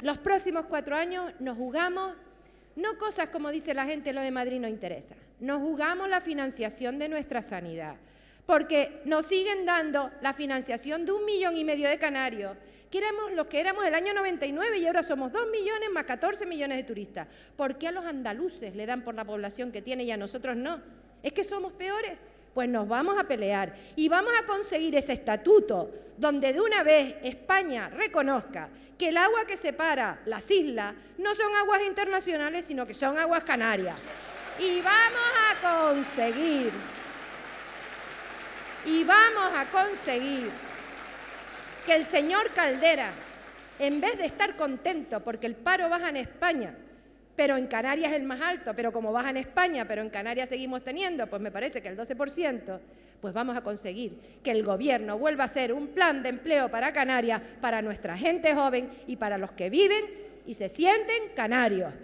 Los próximos cuatro años nos jugamos, no cosas como dice la gente, lo de Madrid no interesa, nos jugamos la financiación de nuestra sanidad, porque nos siguen dando la financiación de un millón y medio de canarios, que éramos los que éramos el año 99 y ahora somos dos millones más 14 millones de turistas. ¿Por qué a los andaluces le dan por la población que tiene y a nosotros no? ¿Es que somos peores? Pues nos vamos a pelear y vamos a conseguir ese estatuto donde de una vez España reconozca que el agua que separa las islas no son aguas internacionales, sino que son aguas canarias. Y vamos a conseguir, y vamos a conseguir que el señor Caldera, en vez de estar contento porque el paro baja en España, pero en Canarias es el más alto, pero como baja en España, pero en Canarias seguimos teniendo, pues me parece que el 12%, pues vamos a conseguir que el gobierno vuelva a hacer un plan de empleo para Canarias, para nuestra gente joven y para los que viven y se sienten canarios.